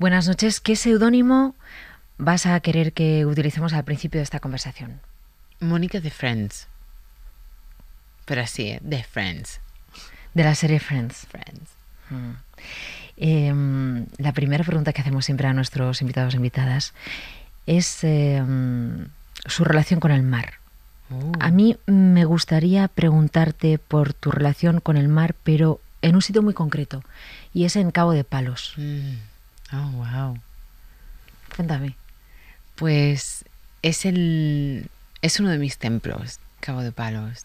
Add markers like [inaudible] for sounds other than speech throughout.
Buenas noches. ¿Qué seudónimo vas a querer que utilicemos al principio de esta conversación? Mónica de Friends. Pero así, ¿eh? de Friends. De la serie Friends. Friends. Mm. Em, la primera pregunta que hacemos siempre a nuestros invitados e invitadas es em, su relación con el mar. Uh. A mí me gustaría preguntarte por tu relación con el mar, pero en un sitio muy concreto, y es en Cabo de Palos. Mm. Oh, wow. Cuéntame. Pues es el es uno de mis templos, Cabo de Palos.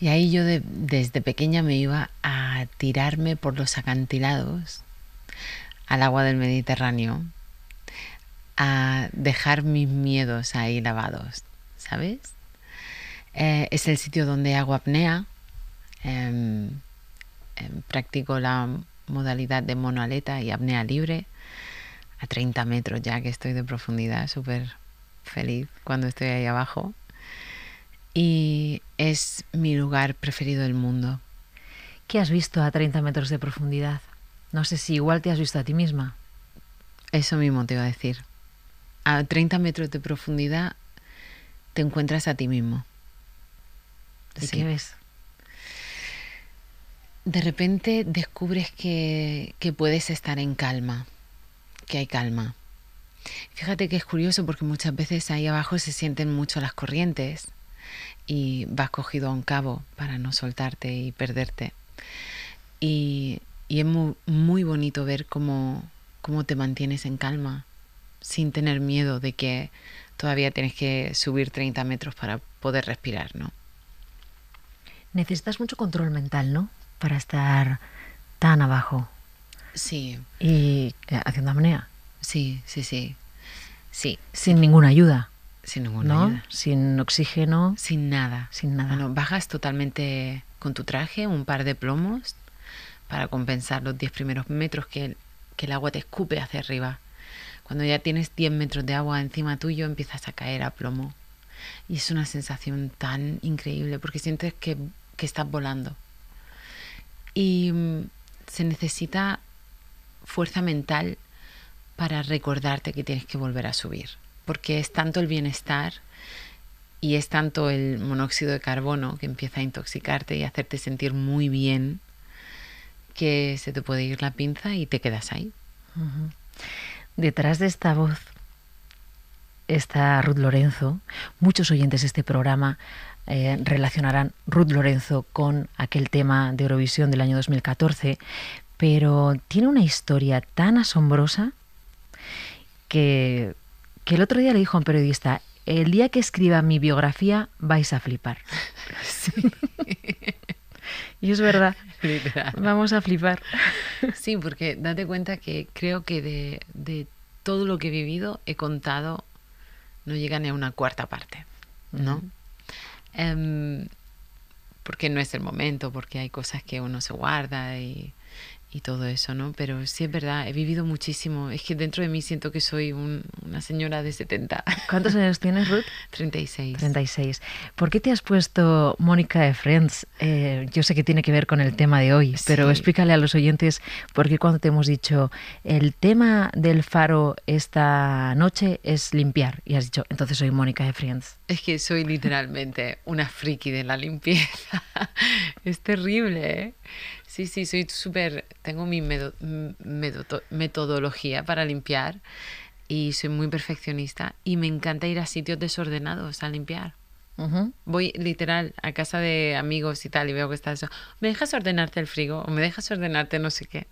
Y ahí yo desde pequeña me iba a tirarme por los acantilados al agua del Mediterráneo a dejar mis miedos ahí lavados, ¿sabes? Eh, es el sitio donde hago apnea, em, em, practico la modalidad de monoaleta y apnea libre, a 30 metros ya que estoy de profundidad, súper feliz cuando estoy ahí abajo. Y es mi lugar preferido del mundo. ¿Qué has visto a 30 metros de profundidad? No sé si igual te has visto a ti misma. Eso mismo te iba a decir. A 30 metros de profundidad te encuentras a ti mismo. ¿Y qué ves? de repente descubres que, puedes estar en calma, que hay calma. Fíjate que es curioso porque muchas veces ahí abajo se sienten mucho las corrientes y vas cogido a un cabo para no soltarte y perderte. Y, es muy, bonito ver cómo, te mantienes en calma, sin tener miedo de que todavía tienes que subir 30 metros para poder respirar, ¿no? Necesitas mucho control mental, ¿no? para estar tan abajo. Sí. Y eh, haciendo amonía. Sí, sí, sí. Sí. Sin ninguna ayuda. Sin ninguna Sin oxígeno. Sin nada. Sin nada. bajas totalmente con tu traje, un par de plomos, para compensar los 10 primeros metros que el, agua te escupe hacia arriba. Cuando ya tienes 10 metros de agua encima tuyo, empiezas a caer a plomo. Y es una sensación tan increíble porque sientes que estás volando y mm, se necesita fuerza mental para recordarte que tienes que volver a subir, porque es tanto el bienestar y es tanto el monóxido de carbono que empieza a intoxicarte y hacerte sentir muy bien que se te puede ir la pinza y te quedas ahí. Detrás de esta voz está Ruth Lorenzo. Muchos oyentes de este programa eh, relacionarán Ruth Lorenzo con aquel tema de Eurovisión del año 2014, pero tiene una historia tan asombrosa que, el otro día le dijo a un periodista, el día que escriba mi biografía vais a flipar. [laughs] Sí. Y es verdad. Vamos a flipar. Sí, porque date cuenta que creo que de, todo lo que he vivido he contado, no llega ni a una cuarta parte, ¿no? Em, porque no es el momento, porque hay cosas que uno se guarda y y todo eso, ¿no? Pero sí es verdad, he vivido muchísimo. Es que dentro de mí siento que soy una señora de 70. ¿Cuántos años tienes, Ruth? 36. [laughs] 36. ¿Por qué te has puesto Mónica de Friends? Eh, yo sé que tiene que ver con el tema de hoy, pero explícale a los oyentes por qué cuando te hemos dicho el tema del faro esta noche es limpiar y has dicho, entonces soy Mónica de Friends. Es que soy literalmente una friki de la limpieza. [laughs] es terrible. ¿eh? Sí, sí, soy súper, tengo mi metodología para limpiar y soy muy perfeccionista y me encanta ir a sitios desordenados a limpiar. Voy literal a casa de amigos y tal y veo que está eso. ¿Me dejas ordenarte el frigo o me dejas ordenarte no sé qué?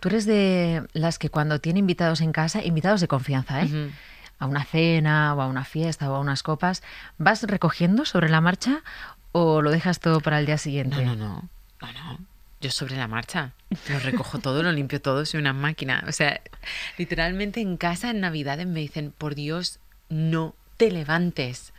Tú eres de las que cuando tiene invitados en casa, invitados de confianza, ¿eh? A una cena o a una fiesta o a unas copas, ¿vas recogiendo sobre la marcha o lo dejas todo para el día siguiente? No, no, no. no, Yo sobre la marcha. Lo recojo todo, lo limpio todo, soy una máquina. O sea, literalmente en casa en Navidades me dicen, por Dios, no te levantes.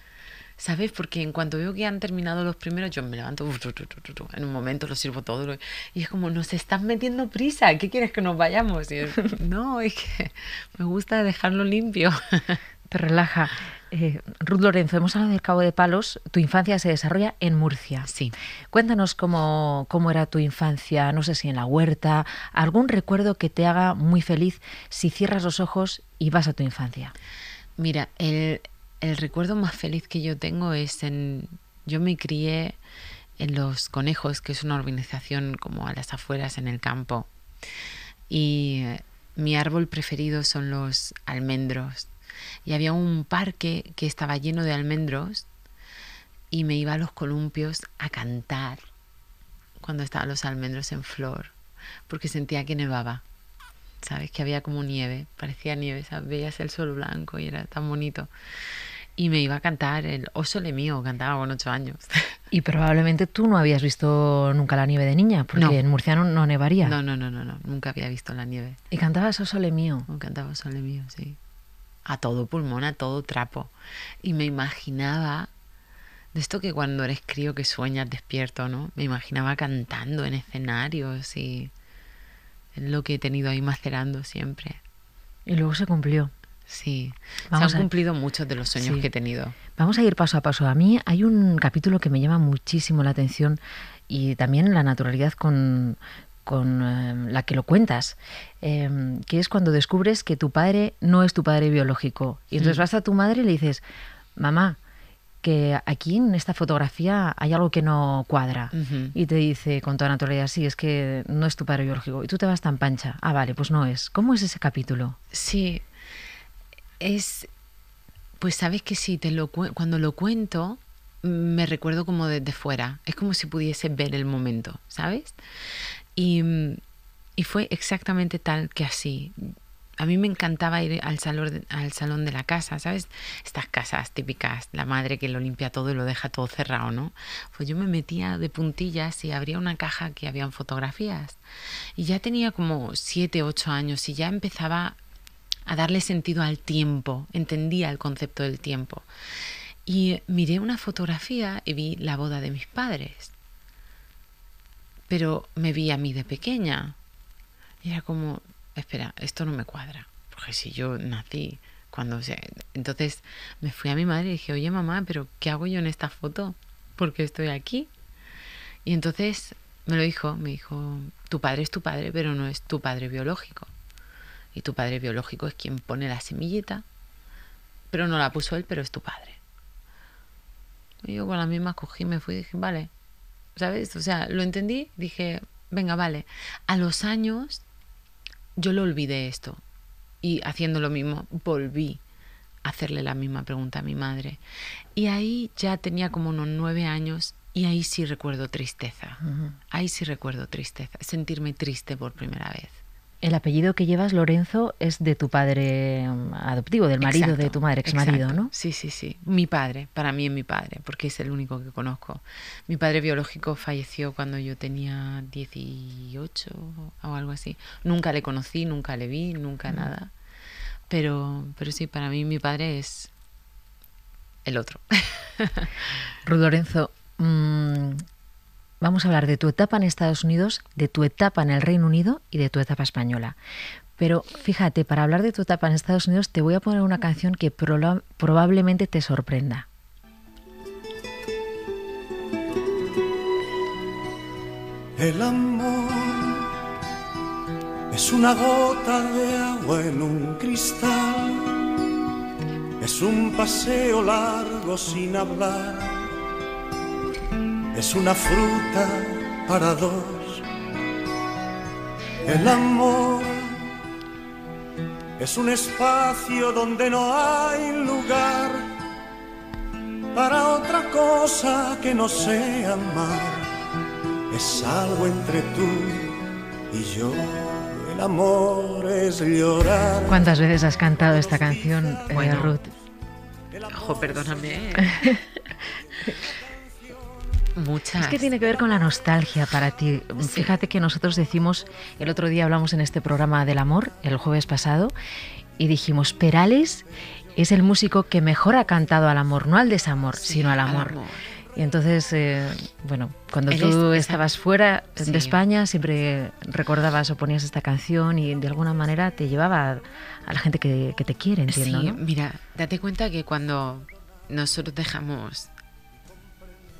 ¿Sabes? Porque en cuanto veo que han terminado los primeros, yo me levanto, en un momento lo sirvo todo. Y es como, nos están metiendo prisa, ¿qué quieres que nos vayamos? [laughs] no, es que me gusta dejarlo limpio. [laughs] te relaja. Eh, Ruth Lorenzo, hemos hablado del Cabo de Palos. Tu infancia se desarrolla en Murcia. Sí. Cuéntanos cómo, era tu infancia, no sé si en la huerta, algún recuerdo que te haga muy feliz si cierras los ojos y vas a tu infancia. Mira, el, el recuerdo más feliz que yo tengo es en. Yo me crié en Los Conejos, que es una organización como a las afueras en el campo. Y eh, mi árbol preferido son los almendros y había un parque que estaba lleno de almendros y me iba a los columpios a cantar cuando estaban los almendros en flor, porque sentía que nevaba. ¿Sabes? Que había como nieve, parecía nieve, veías el sol blanco y era tan bonito. Y me iba a cantar el Oso le mío, cantaba con ocho años. [laughs] Y probablemente tú no habías visto nunca la nieve de niña, porque en Murcia no, nevaría. No, no, no, no, nunca había visto la nieve. ¿Y cantabas Oso le mío? cantaba Oso le mío, sí a todo pulmón, a todo trapo. Y me imaginaba, de esto que cuando eres crío que sueñas despierto, ¿no? Me imaginaba cantando en escenarios y en lo que he tenido ahí macerando siempre. Y luego se cumplió. Sí, se han cumplido muchos de los sueños que he tenido. Vamos a ir paso a paso. A mí hay un capítulo que me llama muchísimo la atención y también la naturalidad con, con eh, la que lo cuentas, eh, que es cuando descubres que tu padre no es tu padre biológico. Y entonces vas a tu madre y le dices, mamá, que aquí en esta fotografía hay algo que no cuadra. Y te dice con toda naturalidad, sí, es que no es tu padre biológico. Y tú te vas tan pancha. Ah, vale, pues no es. ¿Cómo es ese capítulo? Sí, es... Pues sabes que sí, te lo cuando lo cuento, me recuerdo como desde fuera. Es como si pudiese ver el momento, ¿sabes? Y, fue exactamente tal que así. A mí me encantaba ir al salón, al salón de la casa, ¿sabes? Estas casas típicas, la madre que lo limpia todo y lo deja todo cerrado, ¿no? Pues yo me metía de puntillas y abría una caja que habían fotografías. Y ya tenía como 7, ocho años y ya empezaba a darle sentido al tiempo, entendía el concepto del tiempo. Y miré una fotografía y vi la boda de mis padres pero me vi a mí de pequeña. Y era como, espera, esto no me cuadra, porque si yo nací cuando Entonces me fui a mi madre y dije, oye mamá, pero ¿qué hago yo en esta foto? Porque estoy aquí. Y entonces me lo dijo, me dijo, tu padre es tu padre, pero no es tu padre biológico. Y tu padre biológico es quien pone la semillita, pero no la puso él, pero es tu padre. Y yo con la misma cogí, me fui y dije, vale, ¿sabes? O sea, lo entendí, dije, venga, vale. A los años yo lo olvidé esto y haciendo lo mismo volví a hacerle la misma pregunta a mi madre. Y ahí ya tenía como unos nueve años y ahí sí recuerdo tristeza. Ahí sí recuerdo tristeza, sentirme triste por primera vez. El apellido que llevas, Lorenzo, es de tu padre mm, adoptivo, del marido de tu madre, ex marido, ¿no? Sí, sí, sí. Mi padre, para mí es mi padre, porque es el único que conozco. Mi padre biológico falleció cuando yo tenía 18 o algo así. Nunca le conocí, nunca le vi, nunca mm. nada. Pero, pero sí, para mí mi padre es el otro. [laughs] Lorenzo, mm, vamos a hablar de tu etapa en Estados Unidos, de tu etapa en el Reino Unido y de tu etapa española. Pero fíjate, para hablar de tu etapa en Estados Unidos te voy a poner una canción que probablemente te sorprenda. El amor es una gota de agua en un cristal, es un paseo largo sin hablar es una fruta para dos. El amor es un espacio donde no hay lugar para otra cosa que no sea amar. Es algo entre tú y yo. El amor es llorar. ¿Cuántas veces has cantado esta canción, eh, bueno, Ruth? Ojo, perdóname. [laughs] Es que tiene que ver con la nostalgia para ti. Fíjate que nosotros decimos, el otro día hablamos en este programa del amor, el jueves pasado, y dijimos, Perales es el músico que mejor ha cantado al amor, no al desamor, sino al amor. Y entonces, eh, bueno, cuando tú estabas fuera de España, siempre recordabas o ponías esta canción y de alguna manera te llevaba a, la gente que, te quiere, Sí, mira, date cuenta que cuando nosotros dejamos.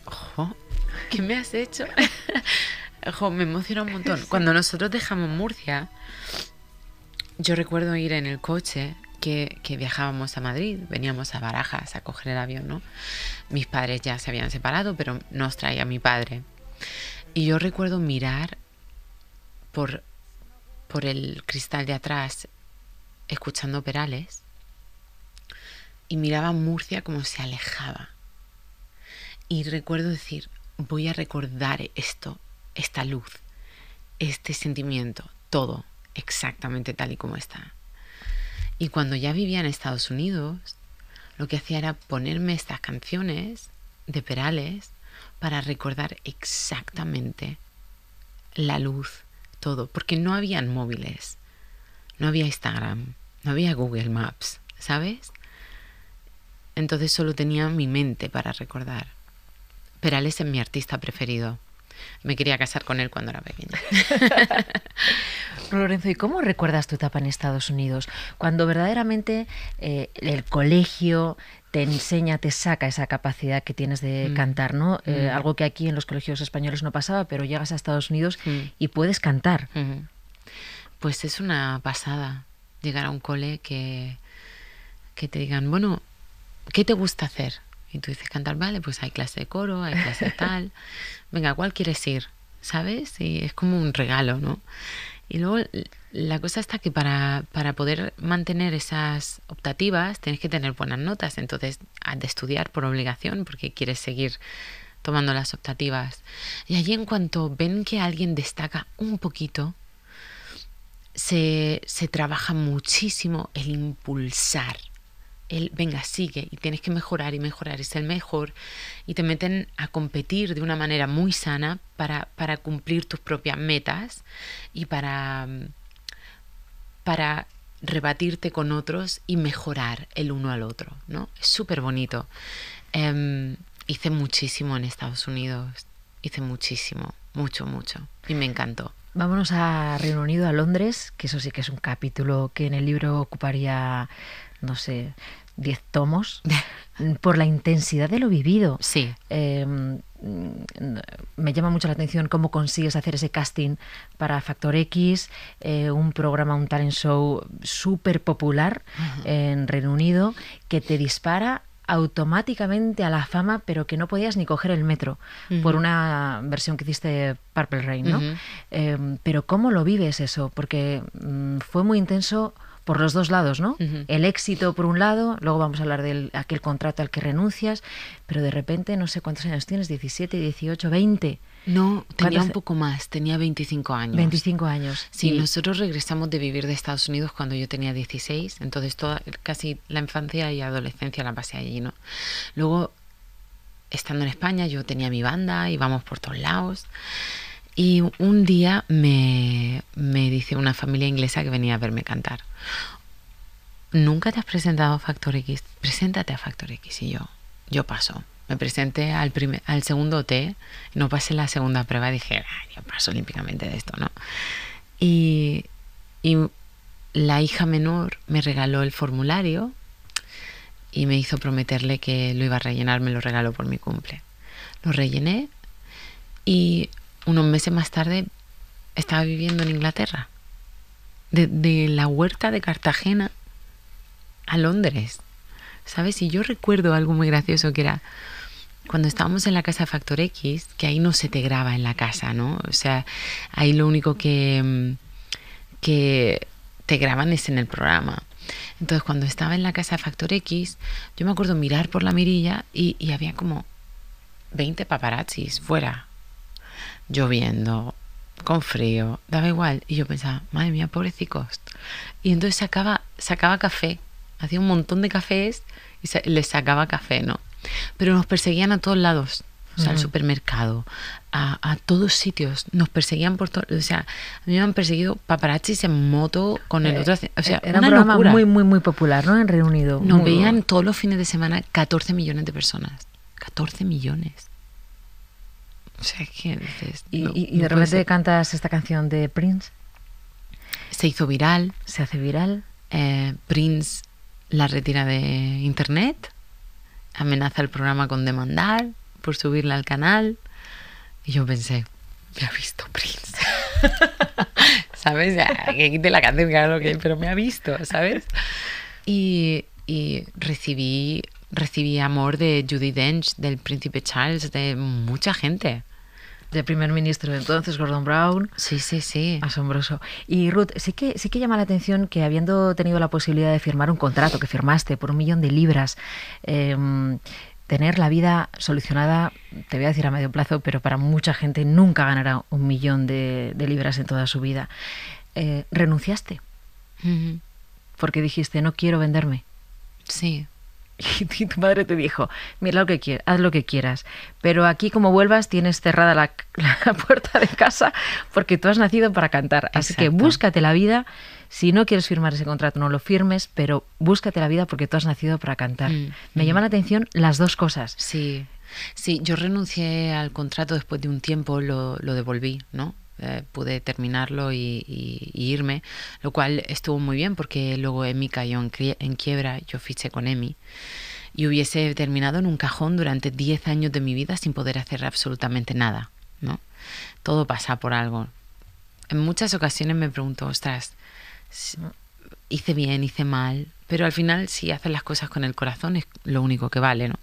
Ojo, [laughs] ¿Qué me has hecho? [laughs] me emociona un montón. [laughs] Cuando nosotros dejamos Murcia, yo recuerdo ir en el coche que, viajábamos a Madrid, veníamos a Barajas a coger el avión, ¿no? Mis padres ya se habían separado, pero nos traía mi padre. Y yo recuerdo mirar por, por el cristal de atrás, escuchando perales, y miraba Murcia como se alejaba. Y recuerdo decir, voy a recordar esto, esta luz, este sentimiento, todo exactamente tal y como está. Y cuando ya vivía en Estados Unidos, lo que hacía era ponerme estas canciones de Perales para recordar exactamente la luz, todo, porque no habían móviles, no había Instagram, no había Google Maps, ¿sabes? Entonces solo tenía mi mente para recordar él es mi artista preferido. Me quería casar con él cuando era pequeña. [laughs] Lorenzo, ¿y cómo recuerdas tu etapa en Estados Unidos? Cuando verdaderamente eh, el colegio te enseña, te saca esa capacidad que tienes de mm. cantar, ¿no? Eh, mm. algo que aquí en los colegios españoles no pasaba, pero llegas a Estados Unidos mm. y puedes cantar. Pues es una pasada llegar a un cole que, que te digan, bueno, ¿qué te gusta hacer? Y tú dices cantar, vale, pues hay clase de coro, hay clase tal. [laughs] Venga, ¿cuál quieres ir? ¿Sabes? Y es como un regalo, ¿no? Y luego la cosa está que para, para poder mantener esas optativas tienes que tener buenas notas. Entonces, has de estudiar por obligación porque quieres seguir tomando las optativas. Y allí en cuanto ven que alguien destaca un poquito, se, se, trabaja muchísimo el impulsar el venga, sigue y tienes que mejorar y mejorar Es el mejor y te meten a competir de una manera muy sana para, cumplir tus propias metas y para, para rebatirte con otros y mejorar el uno al otro, ¿no? Es súper bonito. Em, hice muchísimo en Estados Unidos, hice muchísimo, mucho, mucho y me encantó. Vámonos a Reino Unido, a Londres, que eso sí que es un capítulo que en el libro ocuparía no sé, 10 tomos [laughs] por la intensidad de lo vivido. Sí. Em, mm, me llama mucho la atención cómo consigues hacer ese casting para Factor X, eh, un programa, un talent show súper popular en Reino Unido, que te dispara automáticamente a la fama, pero que no podías ni coger el metro por una versión que hiciste Purple Rain, ¿no? Em, pero ¿cómo lo vives eso? Porque mm, fue muy intenso por los dos lados, ¿no? El éxito por un lado, luego vamos a hablar de aquel contrato al que renuncias, pero de repente no sé cuántos años tienes, 17, 18, 20. No, tenía un poco más, tenía 25 años. 25 años. Sí, nosotros regresamos de vivir de Estados Unidos cuando yo tenía 16, entonces toda, casi la infancia y adolescencia la pasé allí, ¿no? Luego, estando en España, yo tenía mi banda, íbamos por todos lados. Y un día me, me dice una familia inglesa que venía a verme cantar, ¿nunca te has presentado a Factor X? Preséntate a Factor X y yo, yo paso. Me presenté al, primer, al segundo T, no pasé la segunda prueba, dije, yo paso olímpicamente de esto, ¿no? Y, y la hija menor me regaló el formulario y me hizo prometerle que lo iba a rellenar, me lo regaló por mi cumple. Lo rellené y unos meses más tarde estaba viviendo en Inglaterra. de la huerta de Cartagena a Londres. ¿Sabes? Y yo recuerdo algo muy gracioso que era cuando estábamos en la casa Factor X, que ahí no se te graba en la casa, ¿no? O sea, ahí lo único que, que te graban es en el programa. Entonces, cuando estaba en la casa Factor X, yo me acuerdo mirar por la mirilla y, y había como 20 paparazzis fuera lloviendo, con frío, daba igual. Y yo pensaba, madre mía, pobrecicos. Y entonces sacaba, sacaba café, hacía un montón de cafés y les sacaba café, ¿no? Pero nos perseguían a todos lados, sea, al supermercado, a, todos sitios, nos perseguían por todo, o sea, a mí me han perseguido paparazzis en moto con el eh, otro, o sea, era una muy, muy, muy popular, ¿no? En reunido, Nos veían todos los fines de semana 14 millones de personas, 14 millones. ¿Y, de repente cantas esta canción de Prince? Se hizo viral. Se hace viral. Eh, Prince la retira de internet. Amenaza el programa con demandar por subirla al canal. Y yo pensé, me ha visto Prince. [laughs] ¿Sabes? que quite la canción, que pero me ha visto, ¿sabes? Y, y recibí recibí amor de Judy Dench, del príncipe Charles, de mucha gente de primer ministro de entonces, Gordon Brown. Sí, sí, sí. Asombroso. Y Ruth, sí que, sí que llama la atención que habiendo tenido la posibilidad de firmar un contrato que firmaste por un millón de libras, em, tener la vida solucionada, te voy a decir a medio plazo, pero para mucha gente nunca ganará un millón de, libras en toda su vida. Eh, renunciaste. Porque dijiste, no quiero venderme. Sí y [laughs] tu madre te dijo, mira lo que quieras, haz lo que quieras, pero aquí como vuelvas tienes cerrada [laughs] la, puerta de casa porque tú has nacido para cantar. Así que búscate la vida. Si no quieres firmar ese contrato, no lo firmes, pero búscate la vida porque tú has nacido para cantar. Mm, Me llaman mm. llama la atención las dos cosas. Sí. Sí, yo renuncié al contrato después de un tiempo, lo, lo devolví, ¿no? Eh, pude terminarlo y, irme, lo cual estuvo muy bien porque luego EMI cayó en, quiebra, yo fiché con EMI y hubiese terminado en un cajón durante 10 años de mi vida sin poder hacer absolutamente nada. ¿no? Todo pasa por algo. En muchas ocasiones me pregunto, ostras, hice bien, hice mal, pero al final si haces las cosas con el corazón es lo único que vale. ¿no?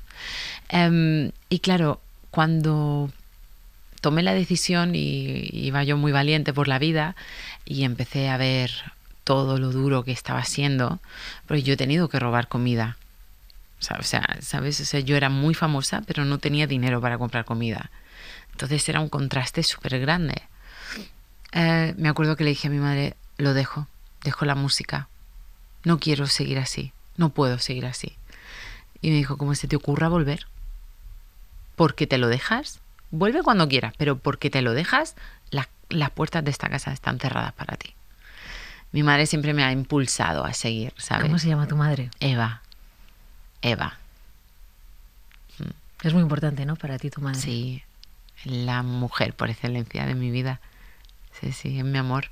Em, y claro, cuando tomé la decisión y iba yo muy valiente por la vida y empecé a ver todo lo duro que estaba haciendo, pero yo he tenido que robar comida. O sea, ¿sabes? O yo era muy famosa, pero no tenía dinero para comprar comida. Entonces era un contraste súper grande. Eh, me acuerdo que le dije a mi madre, lo dejo, dejo la música. No quiero seguir así, no puedo seguir así. Y me dijo, ¿cómo se te ocurra volver? ¿Por qué te lo dejas? Vuelve cuando quieras, pero porque te lo dejas, las, puertas de esta casa están cerradas para ti. Mi madre siempre me ha impulsado a seguir, ¿sabes? ¿Cómo se llama tu madre? Eva. Eva. Mm. Es muy importante, ¿no? Para ti, tu madre. Sí, la mujer por excelencia de mi vida. Sí, sí, es mi amor.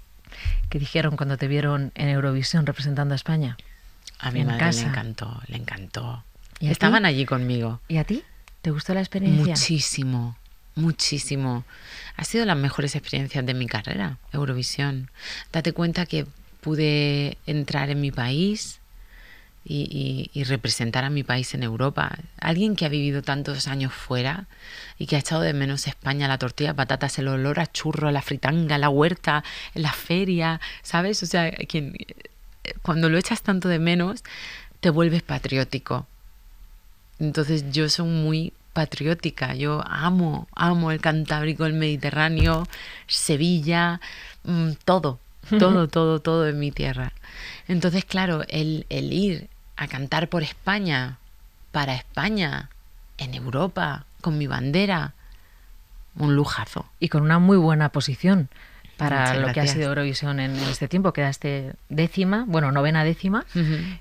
¿Qué dijeron cuando te vieron en Eurovisión representando a España? A mi madre le encantó, le encantó. ¿Y Estaban allí conmigo. ¿Y a ti? ¿Te gustó la experiencia? Muchísimo, muchísimo. Ha sido las mejores experiencias de mi carrera, Eurovisión. Date cuenta que pude entrar en mi país y, representar a mi país en Europa. Alguien que ha vivido tantos años fuera y que ha echado de menos España, la tortilla patatas, el olor a churro, la fritanga, la huerta, la feria, ¿sabes? O sea, quien, cuando lo echas tanto de menos, te vuelves patriótico. Entonces yo soy muy patriótica. Yo amo, amo el Cantábrico, el Mediterráneo, Sevilla, mm, todo, [laughs] todo, todo, todo en mi tierra. Entonces, claro, el, el ir a cantar por España, para España, en Europa, con mi bandera, un lujazo. Y con una muy buena posición para lo que ha sido Eurovisión en, este tiempo. este décima, bueno, novena décima,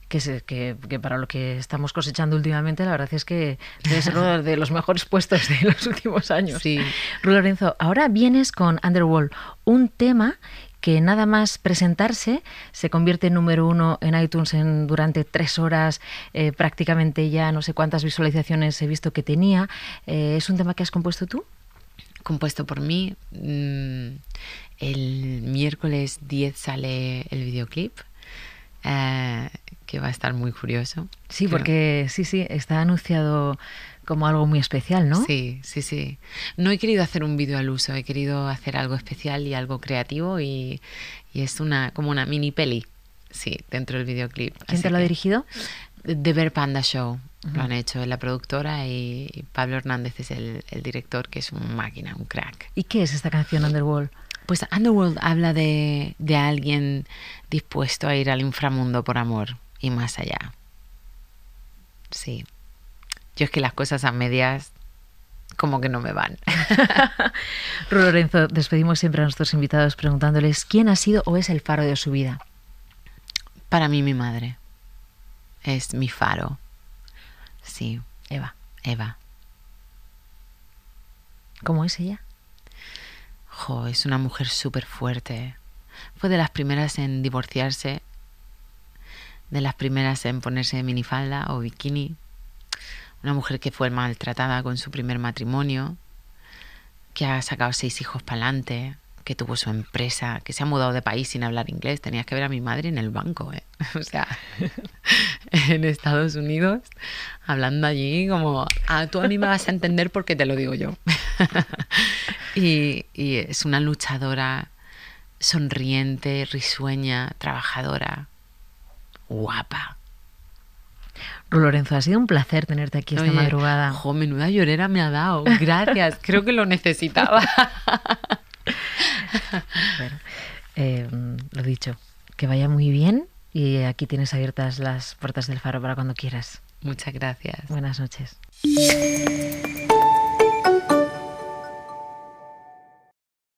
que, que, para lo que estamos cosechando últimamente, la verdad es que debe uno de los mejores puestos de los últimos años. Sí. Lorenzo, ahora vienes con Underworld, un tema que nada más presentarse se convierte en número uno en iTunes en, durante tres horas, eh, prácticamente ya no sé cuántas visualizaciones he visto que tenía. Eh, ¿Es un tema que has compuesto tú? compuesto por mí. Mm, el miércoles 10 sale el videoclip. Eh, que va a estar muy curioso. Sí, porque sí, sí, está anunciado como algo muy especial, ¿no? Sí, sí, sí. No he querido hacer un vídeo al uso, he querido hacer algo especial y algo creativo y, es una como una mini peli, sí, dentro del videoclip. ¿Quién te lo ha dirigido? The Bear Panda Show. Lo han hecho en la productora y Pablo Hernández es el, director, que es un máquina, un crack. ¿Y qué es esta canción Underworld? Pues Underworld habla de, de alguien dispuesto a ir al inframundo por amor y más allá. Sí. Yo es que las cosas a medias como que no me van. [laughs] Lorenzo, despedimos siempre a nuestros invitados preguntándoles quién ha sido o es el faro de su vida. Para mí mi madre es mi faro. Sí, Eva, Eva. ¿Cómo es ella? Jo, es una mujer súper fuerte. Fue de las primeras en divorciarse, de las primeras en ponerse minifalda o bikini. Una mujer que fue maltratada con su primer matrimonio, que ha sacado seis hijos para adelante, que tuvo su empresa, que se ha mudado de país sin hablar inglés. Tenías que ver a mi madre en el banco, ¿eh? [laughs] O sea, [laughs] en Estados Unidos, hablando allí como, ah, tú a mí me vas a entender porque te lo digo yo. [laughs] y, es una luchadora sonriente, risueña, trabajadora, guapa. Lorenzo, ha sido un placer tenerte aquí esta madrugada. menuda llorera me ha dado. Gracias, creo que lo necesitaba. [laughs] Eh, lo dicho, que vaya muy bien y aquí tienes abiertas las puertas del faro para cuando quieras. Muchas gracias. Buenas noches.